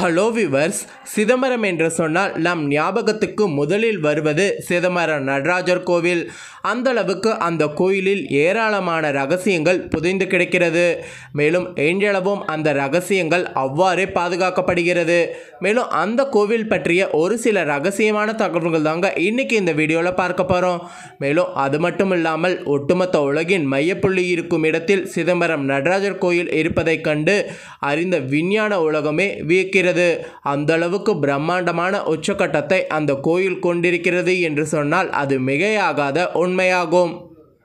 hello viewers Chidambaram என்று சொன்னால் நம் ஞாபகத்துக்கு முதலில் வருவது சிதம்பரம் நடராஜர் கோவில் அந்தளவுக்கு அந்த கோயிலில் ஏராளமான ரகசியங்கள் புதைந்து கிடைக்கிறது மேலும் இன்றளவும் அந்த ரகசியங்கள் அவ்வாறே பாதுகாக்கப்படுகிறது மேலும் அந்த கோவில் பற்றிய ஒரு சில ரகசியமான தகவல்கள் தாங்க இன்றைக்கி இந்த வீடியோவில் பார்க்க போகிறோம் மேலும் அது மட்டும் இல்லாமல் ஒட்டுமொத்த உலகின் மையப்புள்ளி இருக்கும் இடத்தில் சிதம்பரம் நடராஜர் கோயில் இருப்பதைக் கண்டு அறிந்த விஞ்ஞான உலகமே வியக்கிறது இருக்கிறது அந்த அளவுக்கு பிரம்மாண்டமான உச்சக்கட்டத்தை அந்த கோயில் கொண்டிருக்கிறது என்று சொன்னால் அது மிகையாகாத உண்மையாகும்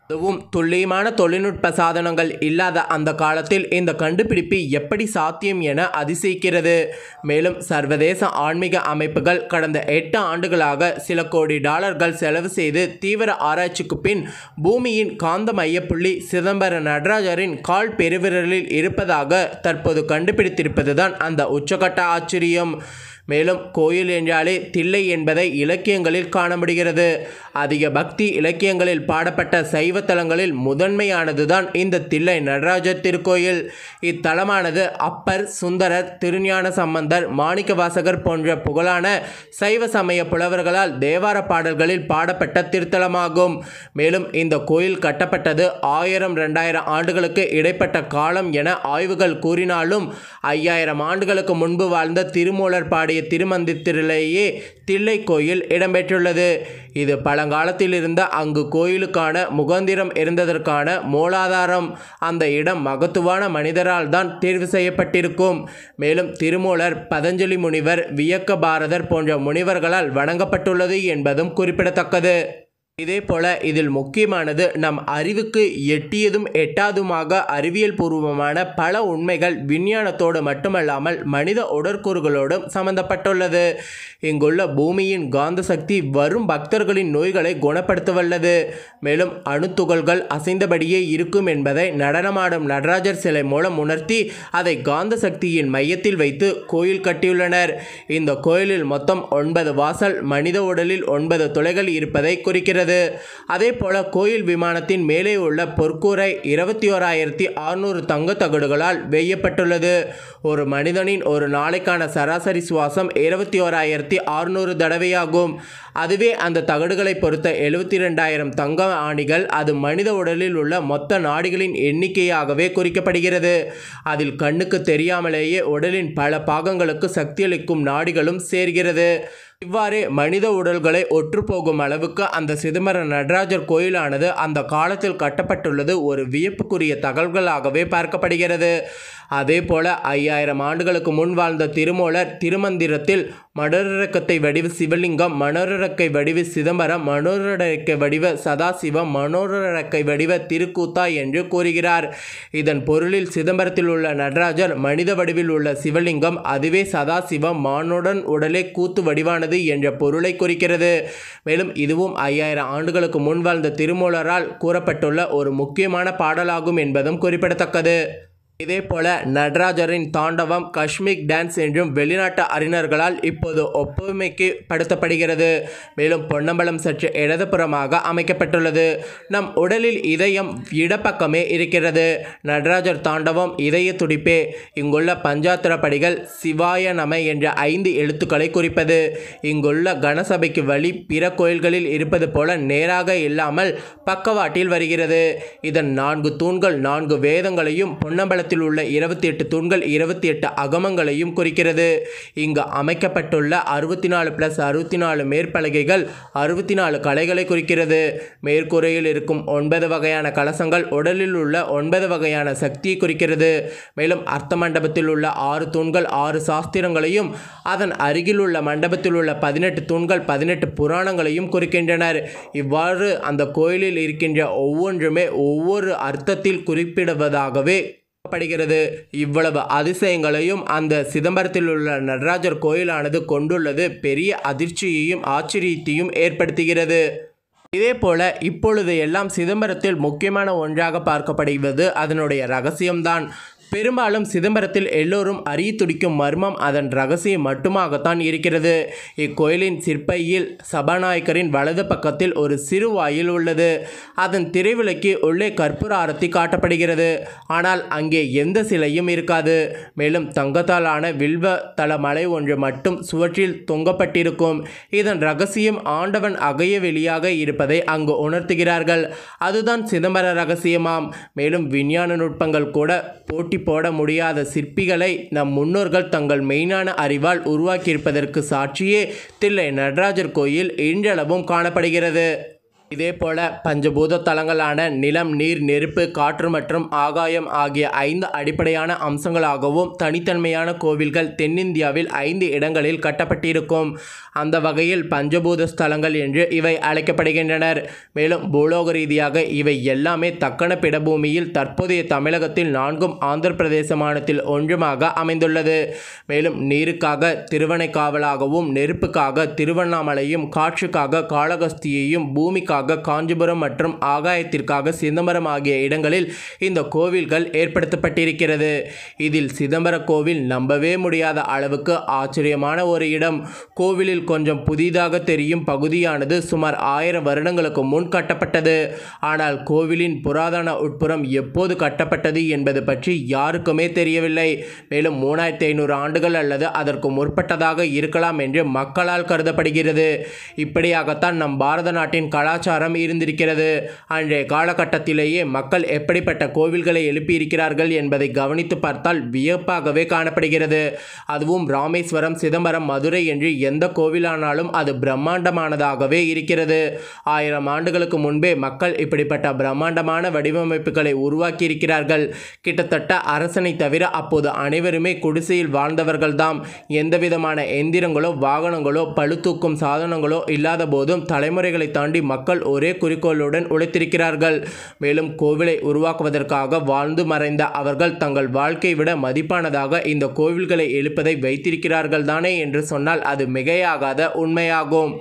அதுவும் துல்லியமான தொழில்நுட்ப சாதனங்கள் இல்லாத அந்த காலத்தில் இந்த கண்டுபிடிப்பு எப்படி சாத்தியம் என அதிசயிக்கிறது மேலும் சர்வதேச ஆன்மீக அமைப்புகள் கடந்த எட்டு ஆண்டுகளாக சில கோடி டாலர்கள் செலவு செய்து தீவிர ஆராய்ச்சிக்கு பின் பூமியின் காந்த மையப்புள்ளி சிதம்பர நடராஜரின் கால் பெருவிரலில் இருப்பதாக தற்போது கண்டுபிடித்திருப்பதுதான் அந்த உச்சகட்ட ஆச்சரியம் மேலும் கோயில் என்றாலே தில்லை என்பதை இலக்கியங்களில் காண முடிகிறது அதிக பக்தி இலக்கியங்களில் பாடப்பட்ட சைவத்தலங்களில் முதன்மையானதுதான் இந்த தில்லை நடராஜர் திருக்கோயில் இத்தலமானது அப்பர் சுந்தரர் திருஞான சம்பந்தர் மாணிக்க வாசகர் போன்ற புகழான சைவ சமய புலவர்களால் தேவார பாடல்களில் பாடப்பட்ட திருத்தலமாகும் மேலும் இந்த கோயில் கட்டப்பட்டது ஆயிரம் ரெண்டாயிரம் ஆண்டுகளுக்கு இடைப்பட்ட காலம் என ஆய்வுகள் கூறினாலும் ஐயாயிரம் ஆண்டுகளுக்கு முன்பு வாழ்ந்த திருமூலர் பாடி அவருடைய திருமந்திரத்திலேயே தில்லை கோயில் இடம்பெற்றுள்ளது இது இருந்த அங்கு கோயிலுக்கான முகந்திரம் இருந்ததற்கான மூலாதாரம் அந்த இடம் மகத்துவான மனிதரால் தான் தேர்வு செய்யப்பட்டிருக்கும் மேலும் திருமூலர் பதஞ்சலி முனிவர் வியக்க பாரதர் போன்ற முனிவர்களால் வணங்கப்பட்டுள்ளது என்பதும் குறிப்பிடத்தக்கது இதே போல இதில் முக்கியமானது நம் அறிவுக்கு எட்டியதும் எட்டாதுமாக அறிவியல் பூர்வமான பல உண்மைகள் விஞ்ஞானத்தோடு மட்டுமல்லாமல் மனித உடற்கூறுகளோடும் சம்பந்தப்பட்டுள்ளது இங்குள்ள பூமியின் காந்த சக்தி வரும் பக்தர்களின் நோய்களை குணப்படுத்தவல்லது மேலும் அணுத்துகள்கள் அசைந்தபடியே இருக்கும் என்பதை நடனமாடும் நடராஜர் சிலை மூலம் உணர்த்தி அதை காந்த சக்தியின் மையத்தில் வைத்து கோயில் கட்டியுள்ளனர் இந்த கோயிலில் மொத்தம் ஒன்பது வாசல் மனித உடலில் ஒன்பது துளைகள் இருப்பதை குறிக்கிறது அதே போல கோயில் விமானத்தின் மேலே உள்ள பொற்கூரை இருபத்தி ஓராயிரத்தி அறுநூறு தங்க தகடுகளால் வெய்யப்பட்டுள்ளது ஒரு மனிதனின் ஒரு நாளைக்கான சராசரி சுவாசம் இருபத்தி ஓராயிரத்தி அறுநூறு தடவையாகும் அதுவே அந்த தகடுகளை பொறுத்த எழுபத்தி ரெண்டாயிரம் தங்க ஆணிகள் அது மனித உடலில் உள்ள மொத்த நாடுகளின் எண்ணிக்கையாகவே குறிக்கப்படுகிறது அதில் கண்ணுக்கு தெரியாமலேயே உடலின் பல பாகங்களுக்கு சக்தியளிக்கும் நாடிகளும் சேர்கிறது இவ்வாறே மனித உடல்களை ஒற்றுப்போகும் அளவுக்கு அந்த சிதம்பர நடராஜர் கோயிலானது அந்த காலத்தில் கட்டப்பட்டுள்ளது ஒரு வியப்புக்குரிய தகவல்களாகவே பார்க்கப்படுகிறது அதேபோல ஐயாயிரம் ஆண்டுகளுக்கு முன் வாழ்ந்த திருமோலர் திருமந்திரத்தில் மனோரக்கத்தை வடிவு சிவலிங்கம் மனோரக்கை வடிவு சிதம்பரம் மனோரக்கை வடிவ சதாசிவம் மனோரக்கை வடிவ திருக்கூத்தா என்று கூறுகிறார் இதன் பொருளில் சிதம்பரத்தில் உள்ள நடராஜர் மனித வடிவில் உள்ள சிவலிங்கம் அதுவே சதாசிவம் மானுடன் உடலே கூத்து வடிவானது என்ற பொருளை குறிக்கிறது மேலும் இதுவும் ஐயாயிரம் ஆண்டுகளுக்கு முன் வாழ்ந்த திருமூலரால் கூறப்பட்டுள்ள ஒரு முக்கியமான பாடலாகும் என்பதும் குறிப்பிடத்தக்கது இதேபோல நடராஜரின் தாண்டவம் காஷ்மிக் டான்ஸ் என்றும் வெளிநாட்டு அறிஞர்களால் இப்போது ஒப்புமைக்கு படுத்தப்படுகிறது மேலும் பொன்னம்பலம் சற்று இடதுபுறமாக அமைக்கப்பட்டுள்ளது நம் உடலில் இதயம் இடப்பக்கமே இருக்கிறது நடராஜர் தாண்டவம் இதய துடிப்பே இங்குள்ள பஞ்சாத்திர படிகள் சிவாய நமை என்ற ஐந்து எழுத்துக்களை குறிப்பது இங்குள்ள கணசபைக்கு வழி பிற கோயில்களில் இருப்பது போல நேராக இல்லாமல் பக்கவாட்டில் வருகிறது இதன் நான்கு தூண்கள் நான்கு வேதங்களையும் பொன்னம்பலத்தில் வட்டத்தில் உள்ள இருபத்தி எட்டு தூண்கள் இருபத்தி எட்டு அகமங்களையும் குறிக்கிறது இங்கு அமைக்கப்பட்டுள்ள அறுபத்தி நாலு பிளஸ் அறுபத்தி நாலு மேற்பலகைகள் அறுபத்தி நாலு கலைகளை குறிக்கிறது மேற்கூரையில் இருக்கும் ஒன்பது வகையான கலசங்கள் உடலில் உள்ள ஒன்பது வகையான சக்தியை குறிக்கிறது மேலும் அர்த்த மண்டபத்தில் உள்ள ஆறு தூண்கள் ஆறு சாஸ்திரங்களையும் அதன் அருகில் உள்ள மண்டபத்தில் உள்ள பதினெட்டு தூண்கள் பதினெட்டு புராணங்களையும் குறிக்கின்றனர் இவ்வாறு அந்த கோயிலில் இருக்கின்ற ஒவ்வொன்றுமே ஒவ்வொரு அர்த்தத்தில் குறிப்பிடுவதாகவே படுகிறது இவ்வளவு அதிசயங்களையும் அந்த சிதம்பரத்தில் உள்ள நடராஜர் கோயிலானது கொண்டுள்ளது பெரிய அதிர்ச்சியையும் ஆச்சரியத்தையும் ஏற்படுத்துகிறது போல இப்பொழுது எல்லாம் சிதம்பரத்தில் முக்கியமான ஒன்றாக பார்க்கப்படுவது அதனுடைய ரகசியம்தான் பெரும்பாலும் சிதம்பரத்தில் எல்லோரும் அறிய துடிக்கும் மர்மம் அதன் ரகசியம் மட்டுமாகத்தான் இருக்கிறது இக்கோயிலின் சிற்பையில் சபாநாயகரின் வலது பக்கத்தில் ஒரு சிறு வாயில் உள்ளது அதன் திரைவிளக்கு உள்ளே கற்பூர ஆரத்தி காட்டப்படுகிறது ஆனால் அங்கே எந்த சிலையும் இருக்காது மேலும் தங்கத்தாலான வில்வ தள மலை ஒன்று மட்டும் சுவற்றில் தொங்கப்பட்டிருக்கும் இதன் ரகசியம் ஆண்டவன் அகைய வெளியாக இருப்பதை அங்கு உணர்த்துகிறார்கள் அதுதான் சிதம்பர ரகசியமாம் மேலும் விஞ்ஞான நுட்பங்கள் கூட போட்டி போட முடியாத சிற்பிகளை நம் முன்னோர்கள் தங்கள் மெய்ஞான அறிவால் உருவாக்கியிருப்பதற்கு சாட்சியே தில்லை நடராஜர் கோயில் இன்றளவும் காணப்படுகிறது இதே போல பஞ்சபூத தலங்களான நிலம் நீர் நெருப்பு காற்று மற்றும் ஆகாயம் ஆகிய ஐந்து அடிப்படையான அம்சங்களாகவும் தனித்தன்மையான கோவில்கள் தென்னிந்தியாவில் ஐந்து இடங்களில் கட்டப்பட்டிருக்கும் அந்த வகையில் பஞ்சபூத ஸ்தலங்கள் என்று இவை அழைக்கப்படுகின்றனர் மேலும் பூலோக ரீதியாக இவை எல்லாமே தக்கண பிடபூமியில் தற்போதைய தமிழகத்தில் நான்கும் ஆந்திர பிரதேச மாநிலத்தில் ஒன்றுமாக அமைந்துள்ளது மேலும் நீருக்காக திருவனைக்காவலாகவும் நெருப்புக்காக திருவண்ணாமலையும் காற்றுக்காக காளகஸ்தியையும் பூமிக்காக சிவனுக்காக காஞ்சிபுரம் மற்றும் ஆகாயத்திற்காக சிதம்பரம் ஆகிய இடங்களில் இந்த கோவில்கள் ஏற்படுத்தப்பட்டிருக்கிறது இதில் சிதம்பர கோவில் நம்பவே முடியாத அளவுக்கு ஆச்சரியமான ஒரு இடம் கோவிலில் கொஞ்சம் புதிதாக தெரியும் பகுதியானது சுமார் ஆயிரம் வருடங்களுக்கு முன் கட்டப்பட்டது ஆனால் கோவிலின் புராதன உட்புறம் எப்போது கட்டப்பட்டது என்பது பற்றி யாருக்குமே தெரியவில்லை மேலும் மூணாயிரத்தி ஐநூறு ஆண்டுகள் அல்லது அதற்கு முற்பட்டதாக இருக்கலாம் என்று மக்களால் கருதப்படுகிறது இப்படியாகத்தான் நம் பாரத நாட்டின் கலாச்சார கலாச்சாரம் இருந்திருக்கிறது அன்றைய காலகட்டத்திலேயே மக்கள் எப்படிப்பட்ட கோவில்களை எழுப்பியிருக்கிறார்கள் என்பதை கவனித்து பார்த்தால் வியப்பாகவே காணப்படுகிறது அதுவும் ராமேஸ்வரம் சிதம்பரம் மதுரை என்று எந்த கோவிலானாலும் அது பிரம்மாண்டமானதாகவே இருக்கிறது ஆயிரம் ஆண்டுகளுக்கு முன்பே மக்கள் இப்படிப்பட்ட பிரம்மாண்டமான வடிவமைப்புகளை உருவாக்கியிருக்கிறார்கள் கிட்டத்தட்ட அரசனை தவிர அப்போது அனைவருமே குடிசையில் வாழ்ந்தவர்கள்தாம் எந்தவிதமான எந்திரங்களோ வாகனங்களோ பழுத்தூக்கும் சாதனங்களோ இல்லாத போதும் தலைமுறைகளை தாண்டி மக்கள் மக்கள் ஒரே குறிக்கோளுடன் உழைத்திருக்கிறார்கள் மேலும் கோவிலை உருவாக்குவதற்காக வாழ்ந்து மறைந்த அவர்கள் தங்கள் வாழ்க்கை விட மதிப்பானதாக இந்த கோவில்களை எழுப்பதை வைத்திருக்கிறார்கள் தானே என்று சொன்னால் அது மிகையாகாத உண்மையாகும்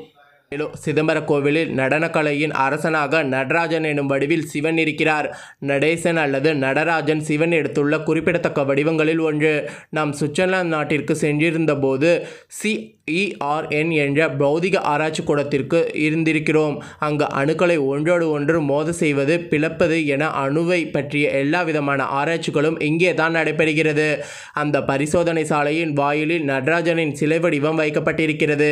மேலும் சிதம்பர கோவிலில் நடனக்கலையின் அரசனாக நடராஜன் எனும் வடிவில் சிவன் இருக்கிறார் நடேசன் அல்லது நடராஜன் சிவன் எடுத்துள்ள குறிப்பிடத்தக்க வடிவங்களில் ஒன்று நாம் சுவிட்சர்லாந்து நாட்டிற்கு சென்றிருந்தபோது சி இஆர்என் e என்ற பௌதிக ஆராய்ச்சி கூடத்திற்கு இருந்திருக்கிறோம் அங்கு அணுக்களை ஒன்றோடு ஒன்று மோத செய்வது பிளப்பது என அணுவை பற்றிய எல்லா விதமான ஆராய்ச்சிகளும் இங்கே தான் நடைபெறுகிறது அந்த பரிசோதனை சாலையின் வாயிலில் நடராஜனின் சிலை வடிவம் வைக்கப்பட்டிருக்கிறது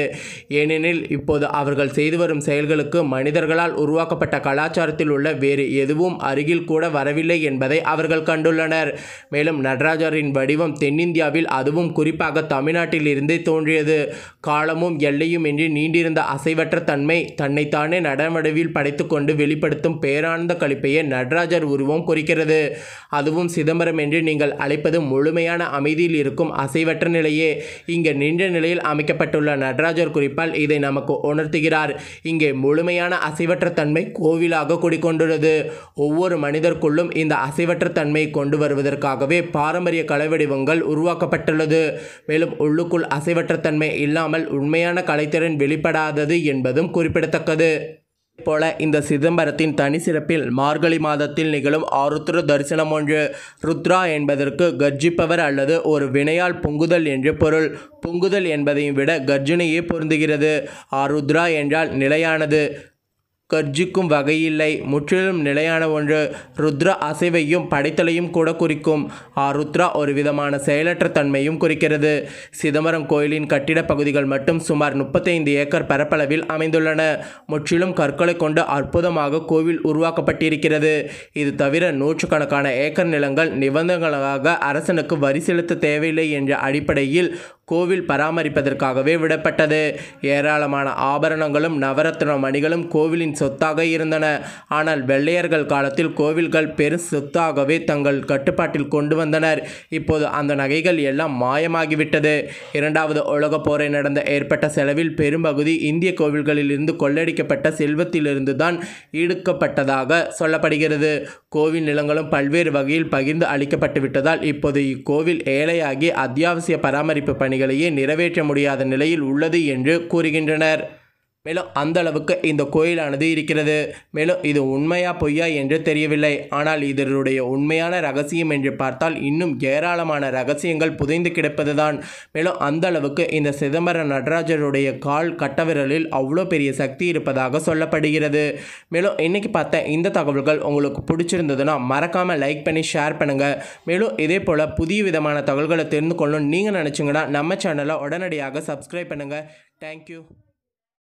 ஏனெனில் இப்போது அவர்கள் செய்து வரும் செயல்களுக்கு மனிதர்களால் உருவாக்கப்பட்ட கலாச்சாரத்தில் உள்ள வேறு எதுவும் அருகில் கூட வரவில்லை என்பதை அவர்கள் கண்டுள்ளனர் மேலும் நடராஜரின் வடிவம் தென்னிந்தியாவில் அதுவும் குறிப்பாக தமிழ்நாட்டில் இருந்தே தோன்றியது காலமும் எல்லையும் இன்றி நீண்டிருந்த அசைவற்ற தன்மை தன்னைத்தானே நடவடிவில் படைத்து கொண்டு வெளிப்படுத்தும் பேரானந்த கழிப்பையே நடராஜர் உருவம் குறிக்கிறது அதுவும் சிதம்பரம் என்று நீங்கள் அழைப்பது முழுமையான அமைதியில் இருக்கும் அசைவற்ற நிலையே இங்கே நின்ற நிலையில் அமைக்கப்பட்டுள்ள நடராஜர் குறிப்பால் இதை நமக்கு உணர்த்துகிறார் இங்கே முழுமையான அசைவற்ற தன்மை கோவிலாக குடிக்கொண்டுள்ளது ஒவ்வொரு மனிதருக்குள்ளும் இந்த அசைவற்ற தன்மை கொண்டு வருவதற்காகவே பாரம்பரிய வடிவங்கள் உருவாக்கப்பட்டுள்ளது மேலும் உள்ளுக்குள் அசைவற்ற தன்மை இல்லை இல்லாமல் உண்மையான கலைத்திறன் வெளிப்படாதது என்பதும் குறிப்பிடத்தக்கது போல இந்த சிதம்பரத்தின் தனி சிறப்பில் மார்கழி மாதத்தில் நிகழும் ஆருத்ர தரிசனம் ஒன்று ருத்ரா என்பதற்கு கர்ஜிப்பவர் அல்லது ஒரு வினையால் பொங்குதல் என்று பொருள் பொங்குதல் என்பதையும் விட கர்ஜனையே பொருந்துகிறது ஆருத்ரா என்றால் நிலையானது கர்ஜிக்கும் வகையில்லை முற்றிலும் நிலையான ஒன்று ருத்ர அசைவையும் படைத்தலையும் கூட குறிக்கும் ஆ ருத்ரா ஒரு விதமான செயலற்ற தன்மையும் குறிக்கிறது சிதம்பரம் கோயிலின் கட்டிட பகுதிகள் மட்டும் சுமார் முப்பத்தைந்து ஏக்கர் பரப்பளவில் அமைந்துள்ளன முற்றிலும் கற்களை கொண்டு அற்புதமாக கோவில் உருவாக்கப்பட்டிருக்கிறது இது தவிர நூற்றுக்கணக்கான ஏக்கர் நிலங்கள் நிபந்தனைகளாக அரசனுக்கு வரி செலுத்த தேவையில்லை என்ற அடிப்படையில் கோவில் பராமரிப்பதற்காகவே விடப்பட்டது ஏராளமான ஆபரணங்களும் நவரத்ன மணிகளும் கோவிலின் சொத்தாக இருந்தன ஆனால் வெள்ளையர்கள் காலத்தில் கோவில்கள் பெரும் சொத்தாகவே தங்கள் கட்டுப்பாட்டில் கொண்டு வந்தனர் இப்போது அந்த நகைகள் எல்லாம் மாயமாகிவிட்டது இரண்டாவது உலகப் போரை நடந்த ஏற்பட்ட செலவில் பெரும்பகுதி இந்திய கோவில்களிலிருந்து கொள்ளடிக்கப்பட்ட செல்வத்திலிருந்து தான் ஈடுக்கப்பட்டதாக சொல்லப்படுகிறது கோவில் நிலங்களும் பல்வேறு வகையில் பகிர்ந்து அளிக்கப்பட்டு விட்டதால் இப்போது இக்கோவில் ஏழையாகி அத்தியாவசிய பராமரிப்பு பணிகள் பணிகளையே நிறைவேற்ற முடியாத நிலையில் உள்ளது என்று கூறுகின்றனர் மேலும் அந்த அளவுக்கு இந்த கோயிலானது இருக்கிறது மேலும் இது உண்மையா பொய்யா என்று தெரியவில்லை ஆனால் இதனுடைய உண்மையான ரகசியம் என்று பார்த்தால் இன்னும் ஏராளமான ரகசியங்கள் புதைந்து கிடப்பதுதான் மேலும் அந்த அளவுக்கு இந்த சிதம்பர நடராஜருடைய கால் கட்டவிரலில் அவ்வளோ பெரிய சக்தி இருப்பதாக சொல்லப்படுகிறது மேலும் இன்னைக்கு பார்த்த இந்த தகவல்கள் உங்களுக்கு பிடிச்சிருந்ததுன்னா மறக்காமல் லைக் பண்ணி ஷேர் பண்ணுங்கள் மேலும் இதே போல் புதிய விதமான தகவல்களை தெரிந்து கொள்ளணும் நீங்கள் நினச்சிங்கன்னா நம்ம சேனலை உடனடியாக சப்ஸ்கிரைப் பண்ணுங்கள் தேங்க்யூ